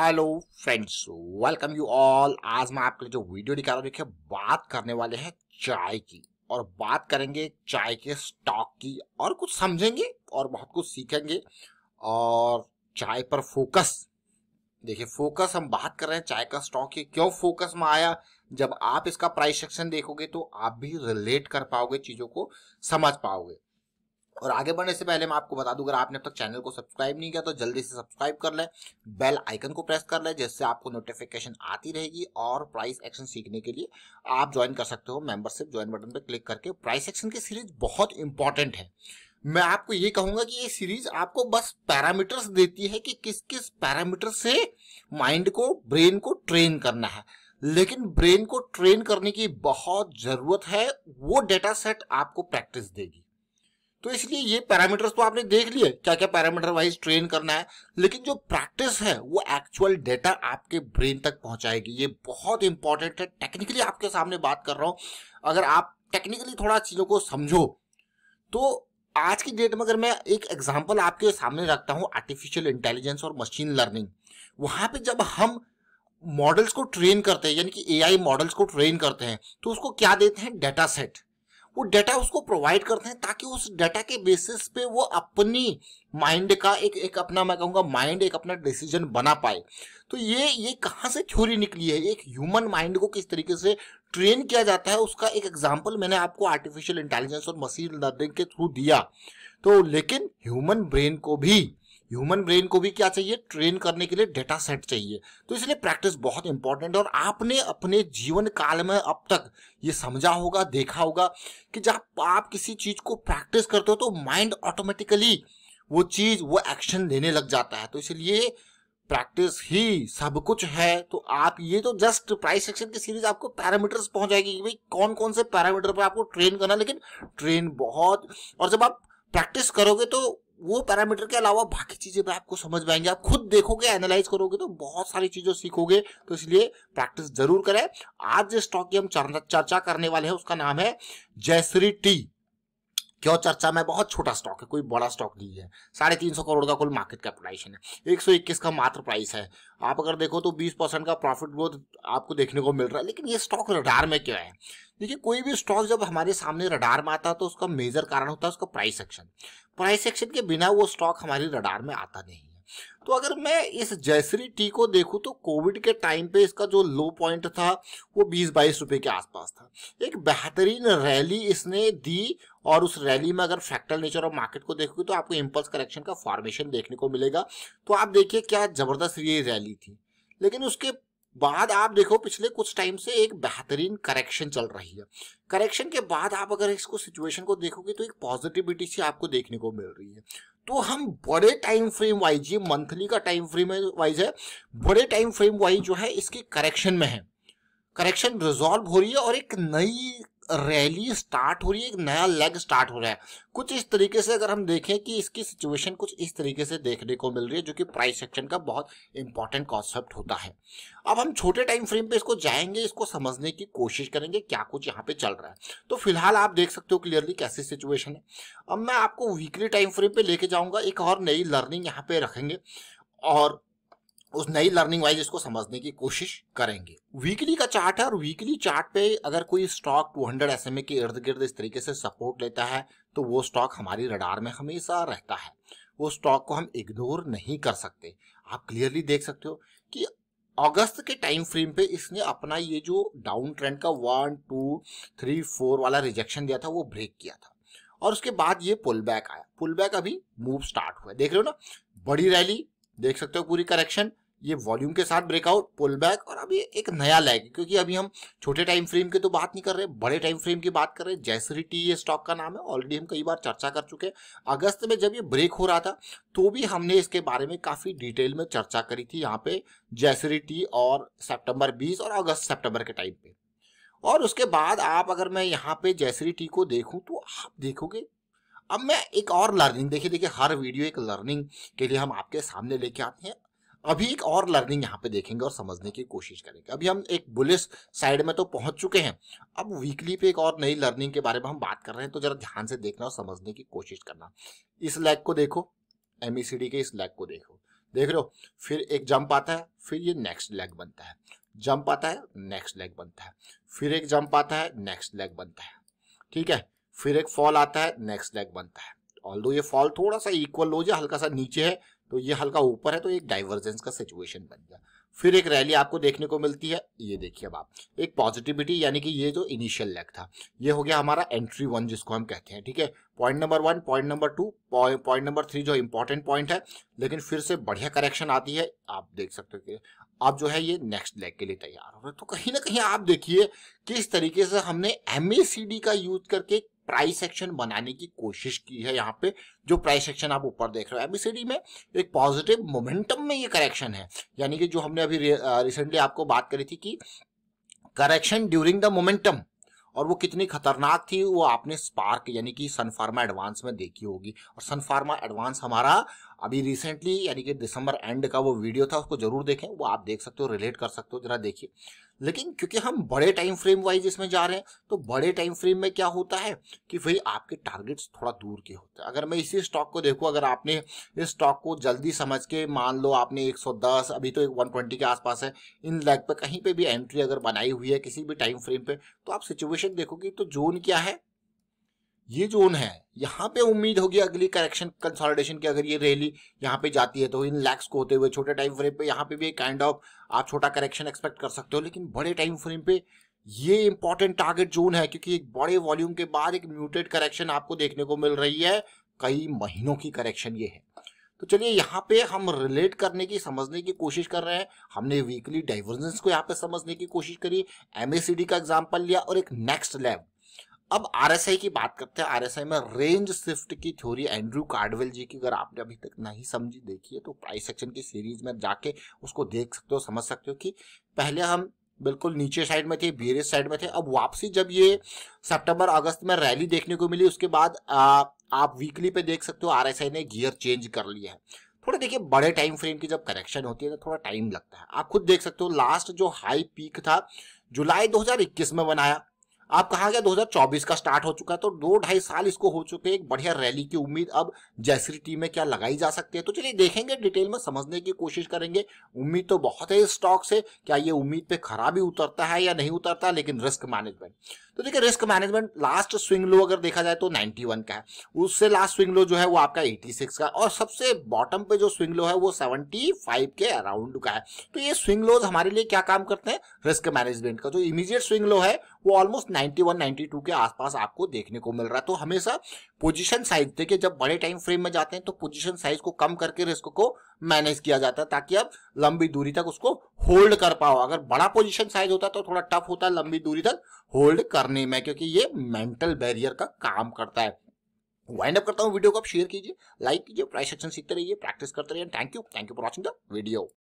hello friends welcome you all आज मैं आपके लिए जो वीडियो दिखा रहा हूँ देखिए बात करने वाले हैं चाय की और बात करेंगे चाय के स्टॉक की और कुछ समझेंगे और बहुत कुछ सीखेंगे और चाय पर फोकस देखिए फोकस हम बात कर रहे हैं चाय का स्टॉक ये क्यों फोकस में आया जब आप इसका प्राइस सेक्शन देखोगे तो आप भी रिलेट कर पाओगे चीज़ों को समझ पाओगे और आगे बढ़ने से पहले मैं आपको बता दूं अगर आपने अब तक चैनल को सब्सक्राइब नहीं किया तो जल्दी से सब्सक्राइब कर लें बेल आइकन को प्रेस कर लें जिससे आपको नोटिफिकेशन आती रहेगी और प्राइस एक्शन सीखने के लिए आप ज्वाइन कर सकते हो मेंबरशिप ज्वाइन बटन पर क्लिक करके प्राइस एक्शन की सीरीज बहुत इंपॉर्टेंट है मैं आपको ये कहूंगा कि ये सीरीज आपको बस पैरामीटर्स देती है कि किस किस पैरामीटर से माइंड को ब्रेन को ट्रेन करना है लेकिन ब्रेन को ट्रेन करने की बहुत जरूरत है वो डेटा सेट आपको प्रैक्टिस देगी तो इसलिए ये पैरामीटर्स तो आपने देख लिए क्या क्या पैरामीटर वाइज ट्रेन करना है लेकिन जो प्रैक्टिस है वो एक्चुअल डेटा आपके ब्रेन तक पहुंचाएगी ये बहुत इंपॉर्टेंट है टेक्निकली आपके सामने बात कर रहा हूं अगर आप टेक्निकली थोड़ा चीज़ों को समझो तो आज की डेट में अगर मैं एक एग्जाम्पल आपके सामने रखता हूँ आर्टिफिशियल इंटेलिजेंस और मशीन लर्निंग वहां पे जब हम मॉडल्स को ट्रेन करते हैं यानी कि एआई मॉडल्स को ट्रेन करते हैं तो उसको क्या देते हैं डेटा सेट वो डाटा उसको प्रोवाइड करते हैं ताकि उस डाटा के बेसिस पे वो अपनी माइंड का एक एक अपना मैं कहूँगा माइंड एक अपना डिसीजन बना पाए तो ये ये कहाँ से थ्योरी निकली है एक ह्यूमन माइंड को किस तरीके से ट्रेन किया जाता है उसका एक एग्जाम्पल मैंने आपको आर्टिफिशियल इंटेलिजेंस और मशीन लर्निंग के थ्रू दिया तो लेकिन ह्यूमन ब्रेन को भी ह्यूमन ब्रेन को भी क्या चाहिए ट्रेन करने के लिए डेटा सेट चाहिए तो इसलिए प्रैक्टिस बहुत इंपॉर्टेंट है और आपने अपने जीवन काल में अब तक ये समझा होगा देखा होगा कि जब आप किसी चीज को प्रैक्टिस करते हो तो माइंड ऑटोमेटिकली वो चीज वो एक्शन लेने लग जाता है तो इसलिए प्रैक्टिस ही सब कुछ है तो आप ये तो जस्ट प्राइस सेक्शन की सीरीज आपको पैरामीटर्स जाएगी कि भाई कौन कौन से पैरामीटर पर आपको ट्रेन करना लेकिन ट्रेन बहुत और जब आप प्रैक्टिस करोगे तो वो पैरामीटर के अलावा बाकी चीजें भी आपको समझ पाएंगे आप खुद देखोगे एनालाइज करोगे तो बहुत सारी चीजों सीखोगे तो इसलिए प्रैक्टिस जरूर करें आज जिस स्टॉक की हम चर्चा करने वाले हैं उसका नाम है जयश्री टी क्यों चर्चा में बहुत छोटा स्टॉक है कोई बड़ा स्टॉक नहीं है साढ़े तीन सौ करोड़ का कुल मार्केट कैपिटलाइजेशन है एक सौ इक्कीस का मात्र प्राइस है आप अगर देखो तो बीस परसेंट का प्रॉफिट ग्रोथ आपको देखने को मिल रहा है लेकिन ये स्टॉक रडार में क्या है देखिए कोई भी स्टॉक जब हमारे सामने रडार में आता है तो उसका मेजर कारण होता है उसका प्राइस एक्शन प्राइस एक्शन के बिना वो स्टॉक हमारे रडार में आता नहीं है तो अगर मैं इस जयश्री टी को देखूं तो कोविड के टाइम पे इसका जो लो पॉइंट था वो बीस बाईस रुपए के आसपास था एक बेहतरीन रैली इसने दी और उस रैली में अगर फैक्टल नेचर ऑफ मार्केट को देखोगे तो आपको इम्पल्स करेक्शन का फॉर्मेशन देखने को मिलेगा तो आप देखिए क्या जबरदस्त ये रैली थी लेकिन उसके बाद आप देखो पिछले कुछ टाइम से एक बेहतरीन करेक्शन चल रही है करेक्शन के बाद आप अगर इसको सिचुएशन को देखोगे तो एक पॉजिटिविटी सी आपको देखने को मिल रही है तो हम बड़े टाइम फ्रेम वाइज ये मंथली का टाइम फ्रेम वाइज है बड़े टाइम फ्रेम वाइज जो है इसके करेक्शन में है करेक्शन रिजॉल्व हो रही है और एक नई रैली स्टार्ट हो रही है एक नया लेग स्टार्ट हो रहा है कुछ इस तरीके से अगर हम देखें कि इसकी सिचुएशन कुछ इस तरीके से देखने को मिल रही है जो कि प्राइस एक्शन का बहुत इंपॉर्टेंट कॉन्सेप्ट होता है अब हम छोटे टाइम फ्रेम पे इसको जाएंगे इसको समझने की कोशिश करेंगे क्या कुछ यहाँ पे चल रहा है तो फिलहाल आप देख सकते हो क्लियरली कैसी सिचुएशन है अब मैं आपको वीकली टाइम फ्रेम पे लेके जाऊंगा एक और नई लर्निंग यहाँ पे रखेंगे और उस नई लर्निंग वाइज इसको समझने की कोशिश करेंगे वीकली का चार्ट है और वीकली चार्ट पे अगर कोई स्टॉक 200 एस के इर्द गिर्द इस तरीके से सपोर्ट लेता है तो वो स्टॉक हमारी रडार में हमेशा रहता है वो स्टॉक को हम इग्नोर नहीं कर सकते आप क्लियरली देख सकते हो कि अगस्त के टाइम फ्रेम पे इसने अपना ये जो डाउन ट्रेंड का वन टू थ्री फोर वाला रिजेक्शन दिया था वो ब्रेक किया था और उसके बाद ये पुल बैक आया पुल बैक अभी मूव स्टार्ट हुआ देख रहे हो ना बड़ी रैली देख सकते हो पूरी करेक्शन ये वॉल्यूम के साथ ब्रेकआउट पुल बैक और अभी एक नया लैग क्योंकि अभी हम छोटे टाइम फ्रेम की तो बात नहीं कर रहे बड़े टाइम फ्रेम की बात कर रहे हैं जैसरी टी ये स्टॉक का नाम है ऑलरेडी हम कई बार चर्चा कर चुके हैं अगस्त में जब ये ब्रेक हो रहा था तो भी हमने इसके बारे में काफ़ी डिटेल में चर्चा करी थी यहाँ पे जैसरी टी और सेप्टेम्बर बीस और अगस्त सेप्टेम्बर के टाइम पे और उसके बाद आप अगर मैं यहाँ पे जैसरी टी को देखूँ तो आप देखोगे अब मैं एक और लर्निंग देखिए देखिए हर वीडियो एक लर्निंग के लिए हम आपके सामने लेके आते हैं अभी एक और लर्निंग यहाँ पे देखेंगे और समझने की कोशिश करेंगे अभी हम एक बुलिस साइड में तो पहुंच चुके हैं अब वीकली पे एक और नई लर्निंग के बारे में हम बात कर रहे हैं तो जरा ध्यान से देखना और समझने की कोशिश करना इस लैग को देखो एम e के इस लैग को देखो देख रहे हो फिर एक जंप आता है फिर ये नेक्स्ट लेग बनता है जंप आता है नेक्स्ट लेग बनता है फिर एक जंप आता है नेक्स्ट लेग बनता है ठीक है फिर एक फॉल आता है नेक्स्ट लेग बनता है ऑल दो ये फॉल थोड़ा सा इक्वल हो जाए हल्का सा नीचे है तो ये हल्का ऊपर है तो एक डाइवर्जेंस का सिचुएशन बन गया फिर एक रैली आपको देखने को मिलती है ये देखिए अब आप एक पॉजिटिविटी यानी कि ये जो इनिशियल लेग था ये हो गया हमारा एंट्री वन जिसको हम कहते हैं ठीक है point number one point number two point number three जो इंपॉर्टेंट पॉइंट है लेकिन फिर से बढ़िया करेक्शन आती है आप देख सकते हो कि अब जो है ये नेक्स्ट लेग के लिए तैयार हो रहा है तो कहीं ना कहीं आप देखिए किस तरीके से हमने एम का यूज करके प्राइस सेक्शन बनाने की कोशिश की है यहाँ पे जो प्राइस सेक्शन आप ऊपर देख रहे हो एबीसीडी में एक पॉजिटिव मोमेंटम में ये करेक्शन है यानी कि जो हमने अभी रिसेंटली आपको बात करी थी कि करेक्शन ड्यूरिंग द मोमेंटम और वो कितनी खतरनाक थी वो आपने स्पार्क यानी कि सनफार्मा एडवांस में देखी होगी और सनफार्मा एडवांस हमारा अभी रिसेंटली यानी कि दिसंबर एंड का वो वीडियो था उसको जरूर देखें वो आप देख सकते हो रिलेट कर सकते हो जरा देखिए लेकिन क्योंकि हम बड़े टाइम फ्रेम वाइज इसमें जा रहे हैं तो बड़े टाइम फ्रेम में क्या होता है कि भाई आपके टारगेट्स थोड़ा दूर के होते हैं अगर मैं इसी स्टॉक को देखूँ अगर आपने इस स्टॉक को जल्दी समझ के मान लो आपने 110 अभी तो 120 के आसपास है इन लेग पे कहीं पे भी एंट्री अगर बनाई हुई है किसी भी टाइम फ्रेम पे तो आप सिचुएशन देखोगे तो जोन क्या है ये जोन है यहाँ पे उम्मीद होगी अगली करेक्शन कंसोलिडेशन की अगर ये रैली यहाँ पे जाती है तो इन लैक्स को होते हुए छोटे टाइम फ्रेम पे यहाँ पे भी एक काइंड ऑफ आप छोटा करेक्शन एक्सपेक्ट कर सकते हो लेकिन बड़े टाइम फ्रेम पे ये इंपॉर्टेंट टारगेट जोन है क्योंकि एक बड़े वॉल्यूम के बाद एक म्यूटेड करेक्शन आपको देखने को मिल रही है कई महीनों की करेक्शन ये है तो चलिए यहाँ पे हम रिलेट करने की समझने की कोशिश कर रहे हैं हमने वीकली डाइवर्जेंस को यहाँ पे समझने की कोशिश करी एमएसीडी का एग्जाम्पल लिया और एक नेक्स्ट लेवल अब आरएसआई की बात करते हैं आरएसआई में रेंज शिफ्ट की थ्योरी एंड्रू कार्डवेल जी की अगर आपने अभी तक नहीं समझी देखी है तो प्राइस सेक्शन की सीरीज में जाके उसको देख सकते हो समझ सकते हो कि पहले हम बिल्कुल नीचे साइड में थे बीरेस साइड में थे अब वापसी जब ये सितंबर अगस्त में रैली देखने को मिली उसके बाद आ, आप वीकली पे देख सकते हो आर ने गियर चेंज कर लिया है थोड़ा देखिए बड़े टाइम फ्रेम की जब करेक्शन होती है तो थोड़ा टाइम लगता है आप खुद देख सकते हो लास्ट जो हाई पीक था जुलाई 2021 में बनाया आप कहा गया 2024 का स्टार्ट हो चुका है तो दो ढाई साल इसको हो चुके हैं एक बढ़िया रैली की उम्मीद अब जयश्री टीम में क्या लगाई जा सकती है तो चलिए देखेंगे डिटेल में समझने की कोशिश करेंगे उम्मीद तो बहुत है इस स्टॉक से क्या ये उम्मीद पे खरा भी उतरता है या नहीं उतरता लेकिन रिस्क मैनेजमेंट तो देखिए risk management last swing low अगर देखा जाए तो 91 का है उससे लास्ट स्विंग लो जो है वो आपका 86 का और सबसे बॉटम पे जो स्विंग लो है वो 75 के अराउंड का है तो ये स्विंग लोज हमारे लिए क्या काम करते हैं रिस्क मैनेजमेंट का जो इमीजिएट स्विंग लो है वो ऑलमोस्ट 91 92 के आसपास आपको देखने को मिल रहा है तो हमेशा पोजीशन साइज देखिए जब बड़े टाइम फ्रेम में जाते हैं तो पोजीशन साइज को कम करके रिस्क को मैनेज किया जाता है ताकि आप लंबी दूरी तक उसको होल्ड कर पाओ अगर बड़ा पोजिशन साइज होता है तो थोड़ा टफ होता है लंबी दूरी तक होल्ड करने में क्योंकि ये मेंटल बैरियर का काम करता है वाइंड अप करता हूँ वीडियो को आप शेयर कीजिए लाइक कीजिए प्राइस सेक्शन सीखते रहिए प्रैक्टिस करते रहिए thank you thank you for watching the video